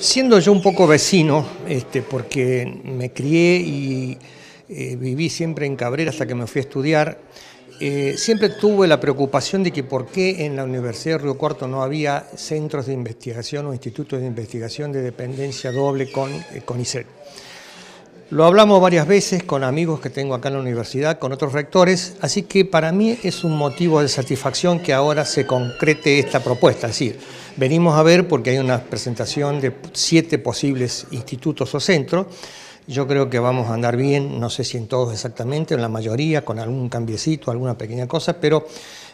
Siendo yo un poco vecino, este, porque me crié y eh, viví siempre en Cabrera hasta que me fui a estudiar, eh, siempre tuve la preocupación de que por qué en la Universidad de Río Cuarto no había centros de investigación o institutos de investigación de dependencia doble con, eh, con lo hablamos varias veces con amigos que tengo acá en la universidad, con otros rectores, así que para mí es un motivo de satisfacción que ahora se concrete esta propuesta. Es decir, venimos a ver porque hay una presentación de siete posibles institutos o centros yo creo que vamos a andar bien, no sé si en todos exactamente, en la mayoría, con algún cambiecito, alguna pequeña cosa, pero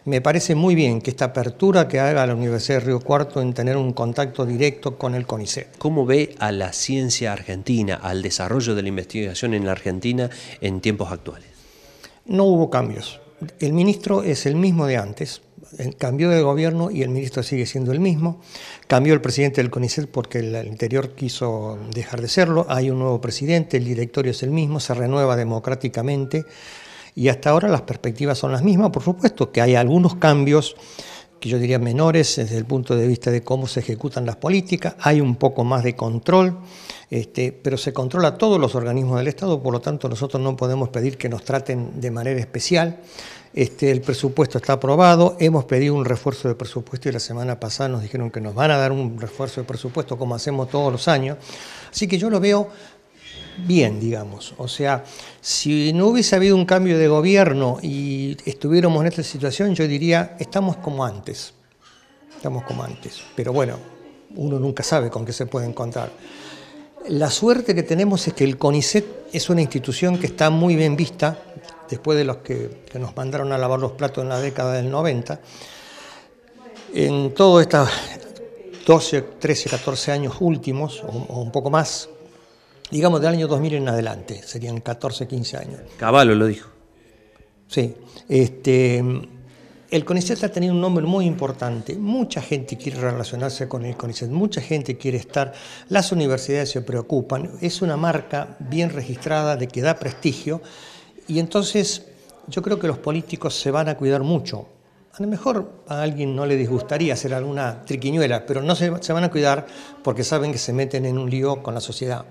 me parece muy bien que esta apertura que haga la Universidad de Río Cuarto en tener un contacto directo con el CONICET. ¿Cómo ve a la ciencia argentina, al desarrollo de la investigación en la Argentina en tiempos actuales? No hubo cambios. El ministro es el mismo de antes, cambió de gobierno y el ministro sigue siendo el mismo. Cambió el presidente del CONICET porque el interior quiso dejar de serlo. Hay un nuevo presidente, el directorio es el mismo, se renueva democráticamente. Y hasta ahora las perspectivas son las mismas, por supuesto, que hay algunos cambios que yo diría menores desde el punto de vista de cómo se ejecutan las políticas, hay un poco más de control, este, pero se controla todos los organismos del Estado, por lo tanto nosotros no podemos pedir que nos traten de manera especial. Este, el presupuesto está aprobado, hemos pedido un refuerzo de presupuesto y la semana pasada nos dijeron que nos van a dar un refuerzo de presupuesto como hacemos todos los años. Así que yo lo veo bien, digamos. O sea, si no hubiese habido un cambio de gobierno y estuviéramos en esta situación, yo diría, estamos como antes. Estamos como antes. Pero bueno, uno nunca sabe con qué se puede encontrar. La suerte que tenemos es que el CONICET es una institución que está muy bien vista, después de los que, nos mandaron a lavar los platos en la década del 90, en todos estos 12, 13, 14 años últimos, o, un poco más, digamos del año 2000 en adelante, serían 14, 15 años. Caballo lo dijo. Sí, este, el CONICET ha tenido un nombre muy importante. Mucha gente quiere relacionarse con el CONICET, mucha gente quiere estar. Las universidades se preocupan. Es una marca bien registrada de que da prestigio y entonces yo creo que los políticos se van a cuidar mucho. A lo mejor a alguien no le disgustaría hacer alguna triquiñuela, pero no se, se van a cuidar porque saben que se meten en un lío con la sociedad.